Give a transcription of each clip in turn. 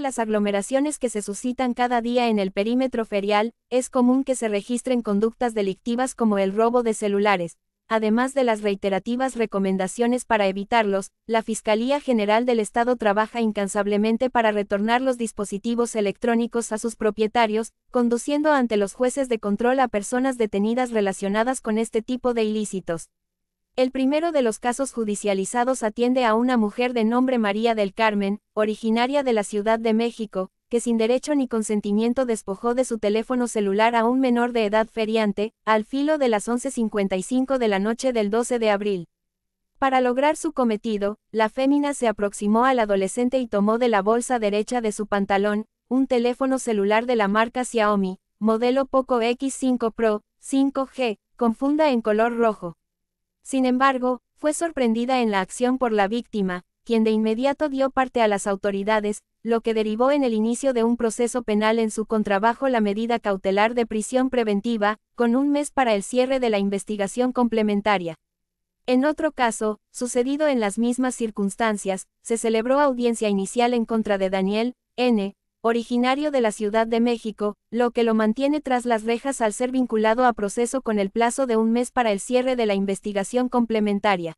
las aglomeraciones que se suscitan cada día en el perímetro ferial, es común que se registren conductas delictivas como el robo de celulares. Además de las reiterativas recomendaciones para evitarlos, la Fiscalía General del Estado trabaja incansablemente para retornar los dispositivos electrónicos a sus propietarios, conduciendo ante los jueces de control a personas detenidas relacionadas con este tipo de ilícitos. El primero de los casos judicializados atiende a una mujer de nombre María del Carmen, originaria de la Ciudad de México, que sin derecho ni consentimiento despojó de su teléfono celular a un menor de edad feriante, al filo de las 11.55 de la noche del 12 de abril. Para lograr su cometido, la fémina se aproximó al adolescente y tomó de la bolsa derecha de su pantalón, un teléfono celular de la marca Xiaomi, modelo Poco X5 Pro, 5G, con funda en color rojo. Sin embargo, fue sorprendida en la acción por la víctima, quien de inmediato dio parte a las autoridades, lo que derivó en el inicio de un proceso penal en su contrabajo la medida cautelar de prisión preventiva, con un mes para el cierre de la investigación complementaria. En otro caso, sucedido en las mismas circunstancias, se celebró audiencia inicial en contra de Daniel, N., originario de la Ciudad de México, lo que lo mantiene tras las rejas al ser vinculado a proceso con el plazo de un mes para el cierre de la investigación complementaria.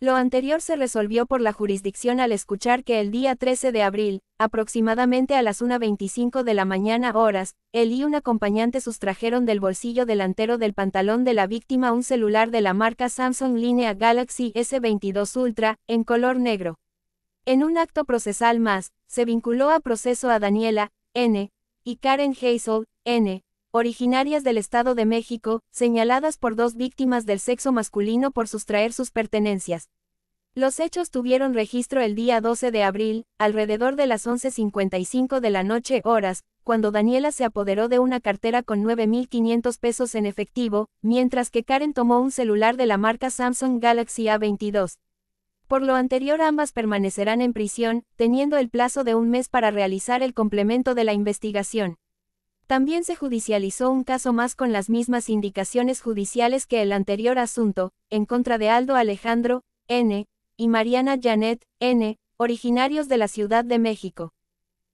Lo anterior se resolvió por la jurisdicción al escuchar que el día 13 de abril, aproximadamente a las 1.25 de la mañana horas, él y un acompañante sustrajeron del bolsillo delantero del pantalón de la víctima un celular de la marca Samsung Linea Galaxy S22 Ultra, en color negro. En un acto procesal más, se vinculó a proceso a Daniela, N., y Karen Hazel, N., originarias del Estado de México, señaladas por dos víctimas del sexo masculino por sustraer sus pertenencias. Los hechos tuvieron registro el día 12 de abril, alrededor de las 11.55 de la noche horas, cuando Daniela se apoderó de una cartera con 9.500 pesos en efectivo, mientras que Karen tomó un celular de la marca Samsung Galaxy A22. Por lo anterior ambas permanecerán en prisión, teniendo el plazo de un mes para realizar el complemento de la investigación. También se judicializó un caso más con las mismas indicaciones judiciales que el anterior asunto, en contra de Aldo Alejandro, N., y Mariana Janet, N., originarios de la Ciudad de México.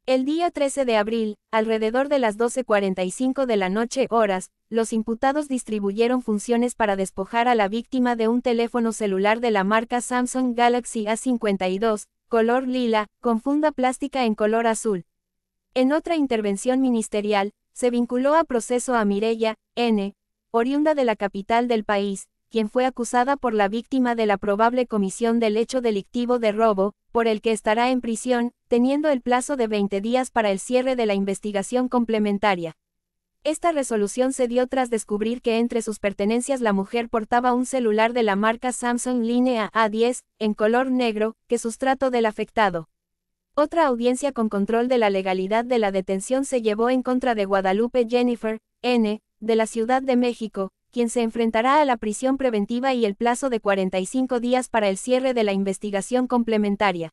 El día 13 de abril, alrededor de las 12.45 de la noche horas, los imputados distribuyeron funciones para despojar a la víctima de un teléfono celular de la marca Samsung Galaxy A52, color lila, con funda plástica en color azul. En otra intervención ministerial, se vinculó a proceso a Mireya, N., oriunda de la capital del país, quien fue acusada por la víctima de la probable comisión del hecho delictivo de robo, por el que estará en prisión, teniendo el plazo de 20 días para el cierre de la investigación complementaria. Esta resolución se dio tras descubrir que entre sus pertenencias la mujer portaba un celular de la marca Samsung Linea A10, en color negro, que sustrato del afectado. Otra audiencia con control de la legalidad de la detención se llevó en contra de Guadalupe Jennifer, N., de la Ciudad de México, quien se enfrentará a la prisión preventiva y el plazo de 45 días para el cierre de la investigación complementaria.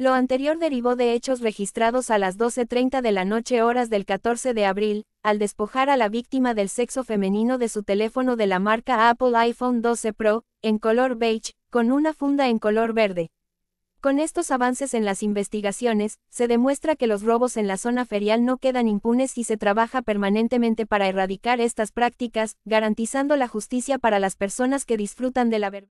Lo anterior derivó de hechos registrados a las 12.30 de la noche horas del 14 de abril, al despojar a la víctima del sexo femenino de su teléfono de la marca Apple iPhone 12 Pro, en color beige, con una funda en color verde. Con estos avances en las investigaciones, se demuestra que los robos en la zona ferial no quedan impunes y se trabaja permanentemente para erradicar estas prácticas, garantizando la justicia para las personas que disfrutan de la verdad.